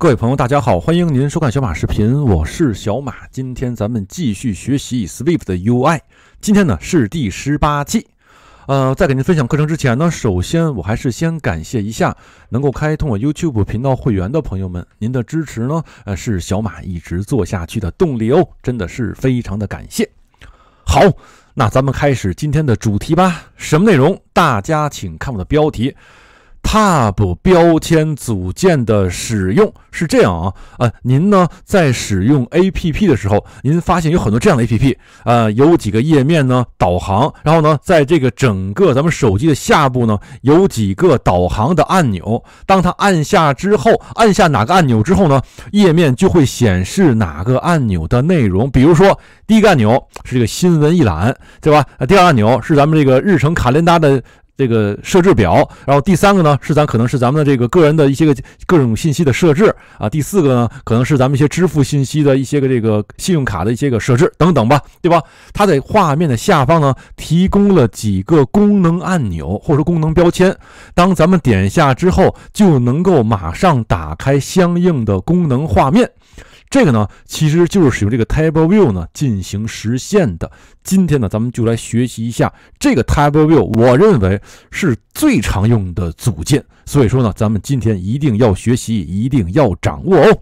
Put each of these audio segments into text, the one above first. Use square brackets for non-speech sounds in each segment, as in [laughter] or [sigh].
各位朋友，大家好，欢迎您收看小马视频，我是小马。今天咱们继续学习 Swift 的 UI，今天呢是第十八期。呃，在给您分享课程之前呢，首先我还是先感谢一下能够开通我 YouTube 频道会员的朋友们，您的支持呢，呃，是小马一直做下去的动力哦，真的是非常的感谢。好，那咱们开始今天的主题吧。什么内容？大家请看我的标题。Tab 标签组件的使用是这样啊，啊，您呢在使用 APP 的时候，您发现有很多这样的 APP，呃，有几个页面呢，导航，然后呢，在这个整个咱们手机的下部呢，有几个导航的按钮，当它按下之后，按下哪个按钮之后呢，页面就会显示哪个按钮的内容，比如说第一个按钮是这个新闻一览，对吧？第二按钮是咱们这个日程卡达的。这个设置表，然后第三个呢是咱可能是咱们的这个个人的一些个各种信息的设置啊，第四个呢可能是咱们一些支付信息的一些个这个信用卡的一些个设置等等吧，对吧？它在画面的下方呢提供了几个功能按钮或者说功能标签，当咱们点下之后就能够马上打开相应的功能画面。这个呢，其实就是使用这个 Table View 呢进行实现的。今天呢，咱们就来学习一下这个 Table View。我认为是最常用的组件，所以说呢，咱们今天一定要学习，一定要掌握哦。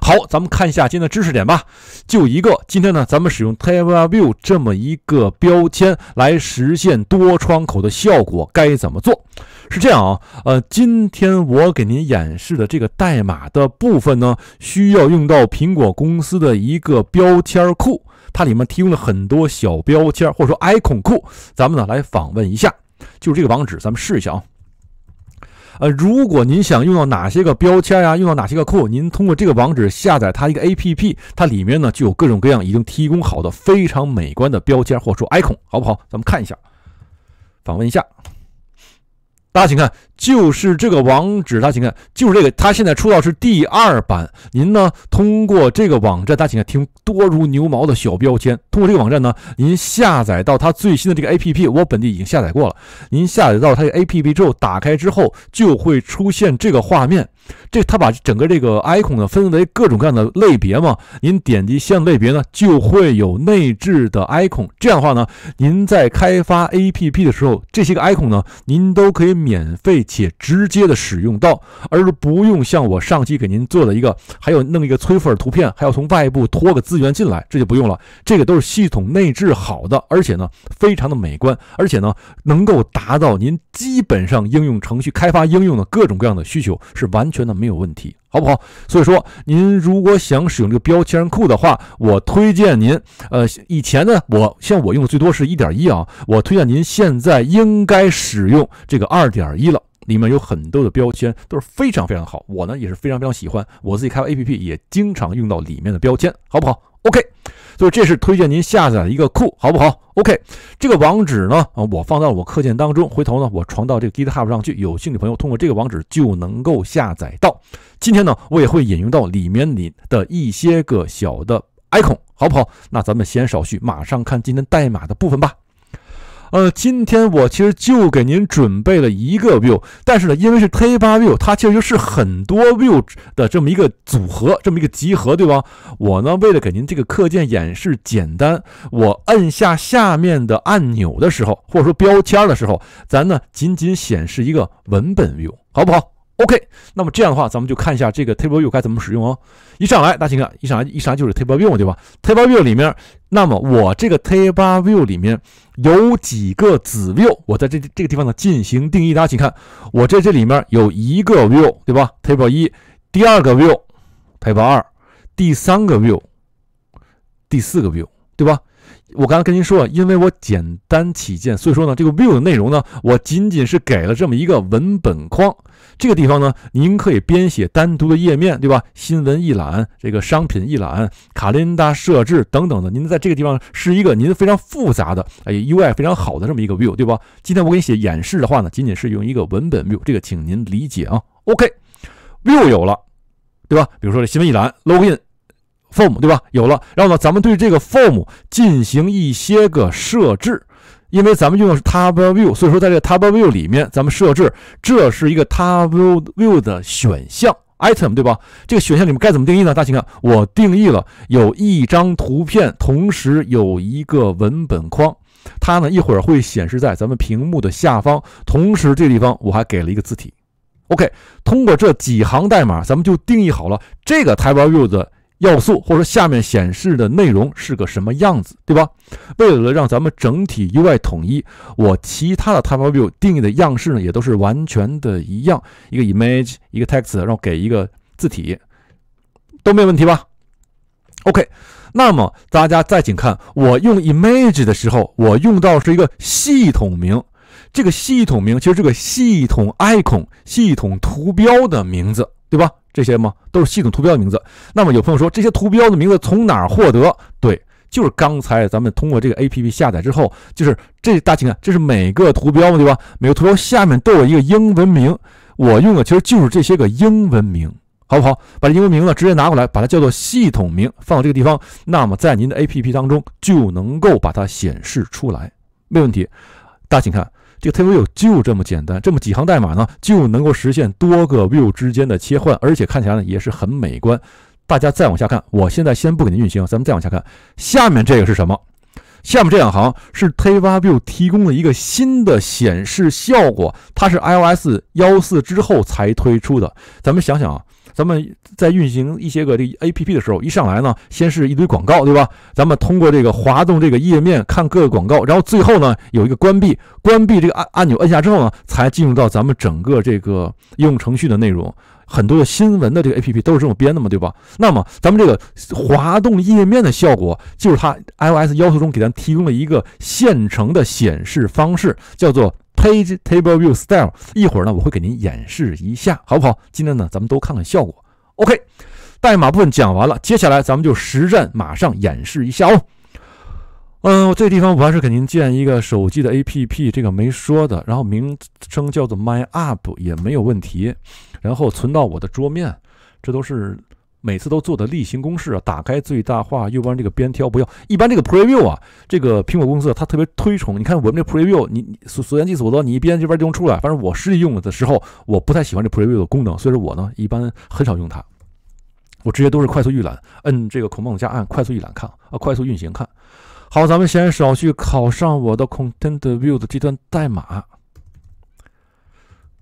好，咱们看一下今天的知识点吧。就一个，今天呢，咱们使用 Table View 这么一个标签来实现多窗口的效果，该怎么做？是这样啊，呃，今天我给您演示的这个代码的部分呢，需要用到苹果公司的一个标签库，它里面提供了很多小标签，或者说 icon 库。咱们呢来访问一下，就是这个网址，咱们试一下啊。呃，如果您想用到哪些个标签呀，用到哪些个库，您通过这个网址下载它一个 app，它里面呢就有各种各样已经提供好的非常美观的标签，或者说 icon，好不好？咱们看一下，访问一下。大家请看，就是这个网址。大家请看，就是这个。它现在出到是第二版。您呢，通过这个网站，大家请看，听多如牛毛的小标签。通过这个网站呢，您下载到它最新的这个 APP。我本地已经下载过了。您下载到它的 APP 之后，打开之后就会出现这个画面。这，它把整个这个 icon 呢分为各种各样的类别嘛。您点击相应类别呢，就会有内置的 icon。这样的话呢，您在开发 app 的时候，这些个 icon 呢，您都可以免费且直接的使用到，而不用像我上期给您做的一个，还有弄一个崔菲尔图片，还要从外部拖个资源进来，这就不用了。这个都是系统内置好的，而且呢，非常的美观，而且呢，能够达到您基本上应用程序开发应用的各种各样的需求，是完全。真的没有问题，好不好？所以说，您如果想使用这个标签库的话，我推荐您。呃，以前呢，我像我用的最多是一点一啊，我推荐您现在应该使用这个二点一了。里面有很多的标签都是非常非常好，我呢也是非常非常喜欢，我自己开 APP 也经常用到里面的标签，好不好？OK。所以这是推荐您下载的一个库，好不好？OK，这个网址呢，啊，我放到了我课件当中，回头呢，我传到这个 GitHub 上去，有兴趣朋友通过这个网址就能够下载到。今天呢，我也会引用到里面里的一些个小的 icon，好不好？那咱们先少叙，马上看今天代码的部分吧。呃，今天我其实就给您准备了一个 view，但是呢，因为是 tab view，它其实就是很多 view 的这么一个组合，这么一个集合，对吧？我呢，为了给您这个课件演示简单，我按下下面的按钮的时候，或者说标签的时候，咱呢仅仅显示一个文本 view，好不好？OK，那么这样的话，咱们就看一下这个 Table View 该怎么使用哦。一上来，大家请看，一上来一上来就是 Table View 对吧？Table View 里面，那么我这个 Table View 里面有几个子 View，我在这这个地方呢进行定义。大家请看，我这这里面有一个 View 对吧？Table 一，第二个 View，Table 二，第三个 View，第四个 View 对吧？我刚才跟您说，因为我简单起见，所以说呢，这个 view 的内容呢，我仅仅是给了这么一个文本框。这个地方呢，您可以编写单独的页面，对吧？新闻一览、这个商品一览、卡琳达设置等等的，您在这个地方是一个您非常复杂的哎，UI 非常好的这么一个 view，对吧？今天我给你写演示的话呢，仅仅是用一个文本 view，这个请您理解啊。OK，view 有了，对吧？比如说这新闻一览、Login。form 对吧？有了，然后呢？咱们对这个 form 进行一些个设置，因为咱们用的是 TabView，所以说在这个 TabView 里面，咱们设置这是一个 TabView 的选项 item 对吧？这个选项里面该怎么定义呢？大家请看，我定义了有一张图片，同时有一个文本框，它呢一会儿会显示在咱们屏幕的下方，同时这地方我还给了一个字体。OK，通过这几行代码，咱们就定义好了这个 TabView 的。要素，或者说下面显示的内容是个什么样子，对吧？为了让咱们整体 UI 统一，我其他的 t p e o e View 定义的样式呢，也都是完全的一样，一个 Image，一个 Text，然后给一个字体，都没问题吧？OK，那么大家再请看，我用 Image 的时候，我用到是一个系统名，这个系统名其实是个系统 Icon、系统图标的名字。对吧？这些吗？都是系统图标的名字。那么有朋友说，这些图标的名字从哪儿获得？对，就是刚才咱们通过这个 APP 下载之后，就是这大家请看，这是每个图标嘛，对吧？每个图标下面都有一个英文名。我用的其实就是这些个英文名，好不好？把这英文名呢直接拿过来，把它叫做系统名，放到这个地方，那么在您的 APP 当中就能够把它显示出来，没问题。大家请看。这个 t a b v i e w 就这么简单，这么几行代码呢，就能够实现多个 View 之间的切换，而且看起来呢也是很美观。大家再往下看，我现在先不给您运行，咱们再往下看，下面这个是什么？下面这两行是 t a b l v i e w 提供了一个新的显示效果，它是 iOS 幺四之后才推出的。咱们想想啊。咱们在运行一些个这 A P P 的时候，一上来呢，先是一堆广告，对吧？咱们通过这个滑动这个页面看各个广告，然后最后呢有一个关闭关闭这个按按钮，按下之后呢，才进入到咱们整个这个应用程序的内容。很多的新闻的这个 A P P 都是这么编的嘛，对吧？那么咱们这个滑动页面的效果，就是它 I O S 要求中给咱提供了一个现成的显示方式，叫做。Page Table View Style，一会儿呢我会给您演示一下，好不好？今天呢咱们都看看效果。OK，代码部分讲完了，接下来咱们就实战，马上演示一下哦。嗯，这地方我还是给您建一个手机的 APP，这个没说的，然后名称叫做 My App 也没有问题，然后存到我的桌面，这都是。每次都做的例行公事啊，打开最大化，右边这个边条不要。一般这个 preview 啊，这个苹果公司它特别推崇。你看我们这 preview，你所言既所得，你一编这边就能出来。反正我实际用的时候，我不太喜欢这 preview 的功能，所以说我呢一般很少用它。我直接都是快速预览，摁这个 Command 加按快速预览看啊，快速运行看。好，咱们先少去考上我的 Content View 的这段代码，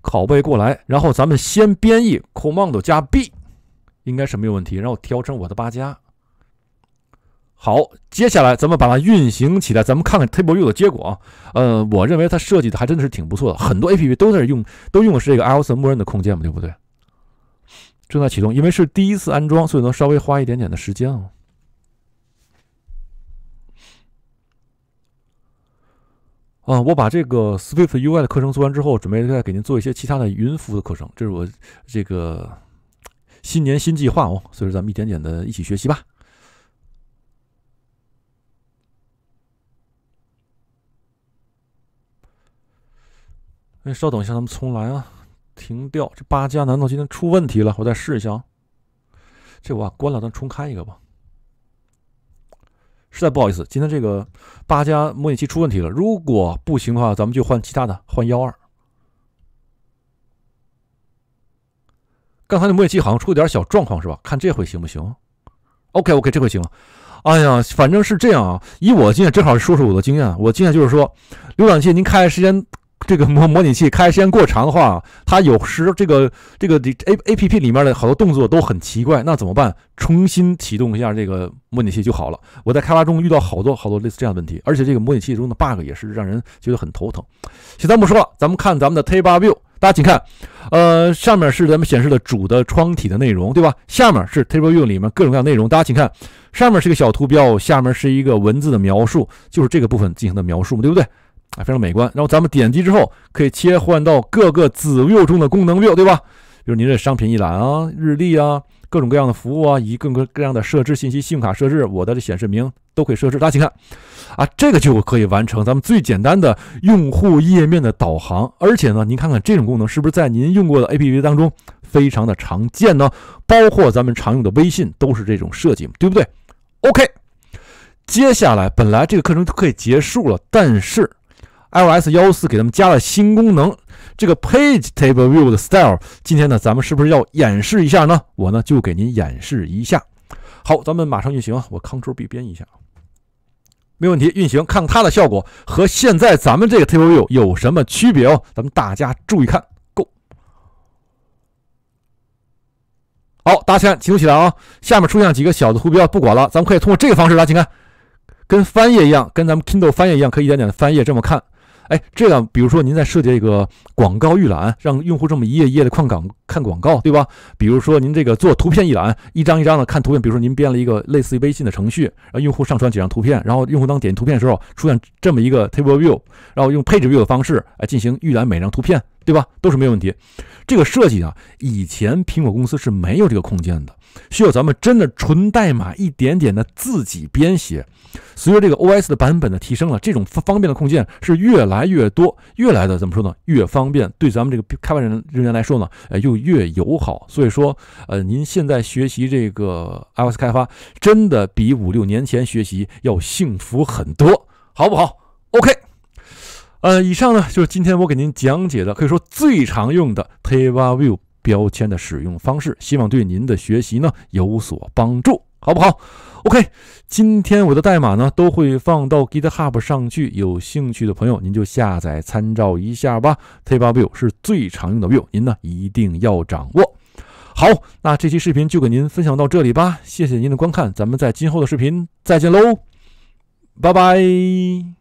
拷贝过来，然后咱们先编译 Command 加 B。应该是没有问题，让我调成我的八加。好，接下来咱们把它运行起来，咱们看看 table view 的结果啊。呃，我认为它设计的还真的是挺不错的，很多 A P P 都在用，都用的是这个 iOS 默认的控件嘛，对不对？正在启动，因为是第一次安装，所以能稍微花一点点的时间啊。啊，我把这个 Swift U I 的课程做完之后，准备再给您做一些其他的云服务的课程，这是我这个。新年新计划哦，所以说咱们一点点的一起学习吧。哎，稍等一下，咱们重来啊！停掉这八加难道今天出问题了？我再试一下啊！这我关了，咱重开一个吧。实在不好意思，今天这个八加模拟器出问题了。如果不行的话，咱们就换其他的，换幺二。刚才那模拟器好像出了点小状况，是吧？看这回行不行？OK，OK，这回行。哎呀，反正是这样啊。以我经验，正好说说我的经验。我经验就是说，浏览器您开时间，这个模 [laughs] 模拟器开时间过长的话，它有时这个这个 A A P P 里面的好多动作都很奇怪，那怎么办？重新启动一下这个模拟器就好了。我在开发中遇到好多好多类似这样的问题，而且这个模拟器中的 bug 也是让人觉得很头疼。行，咱不说了，咱们看咱们的 Table View，大家请看。呃，上面是咱们显示的主的窗体的内容，对吧？下面是 Table View 里面各种各样内容，大家请看，上面是个小图标，下面是一个文字的描述，就是这个部分进行的描述，对不对？啊，非常美观。然后咱们点击之后，可以切换到各个子 View 中的功能 View，对吧？比如您这商品一览啊，日历啊。各种各样的服务啊，以各个各样的设置信息，信用卡设置，我的这显示名都可以设置。大家请看，啊，这个就可以完成咱们最简单的用户页面的导航。而且呢，您看看这种功能是不是在您用过的 APP 当中非常的常见呢？包括咱们常用的微信都是这种设计，对不对？OK，接下来本来这个课程就可以结束了，但是 iOS 幺四给他们加了新功能。这个 Page Table View 的 Style，今天呢，咱们是不是要演示一下呢？我呢就给您演示一下。好，咱们马上运行，我 Ctrl B 编一下，没问题。运行，看它的效果和现在咱们这个 Table View 有什么区别哦？咱们大家注意看，Go。好，大家请起来啊！下面出现几个小的图标，不管了，咱们可以通过这个方式来，请看，跟翻页一样，跟咱们 Kindle 翻页一样，可以一点点的翻页，这么看。哎，这样，比如说您在设计这个广告预览，让用户这么一页一页的看广看广告，对吧？比如说您这个做图片预览，一张一张的看图片，比如说您编了一个类似于微信的程序，让用户上传几张图片，然后用户当点击图片的时候出现这么一个 table view，然后用配置 view 的方式，来进行预览每张图片，对吧？都是没有问题。这个设计啊，以前苹果公司是没有这个空间的，需要咱们真的纯代码一点点的自己编写。随着这个 O S 的版本的提升了，这种方便的控件是越来越多，越来的怎么说呢？越方便，对咱们这个开发人人员来说呢，呃，又越友好。所以说，呃，您现在学习这个 iOS 开发，真的比五六年前学习要幸福很多，好不好？OK，呃，以上呢就是今天我给您讲解的，可以说最常用的 TableView 标签的使用方式，希望对您的学习呢有所帮助，好不好？OK，今天我的代码呢都会放到 GitHub 上去，有兴趣的朋友您就下载参照一下吧。Tab View 是最常用的 View，您呢一定要掌握。好，那这期视频就给您分享到这里吧，谢谢您的观看，咱们在今后的视频再见喽，拜拜。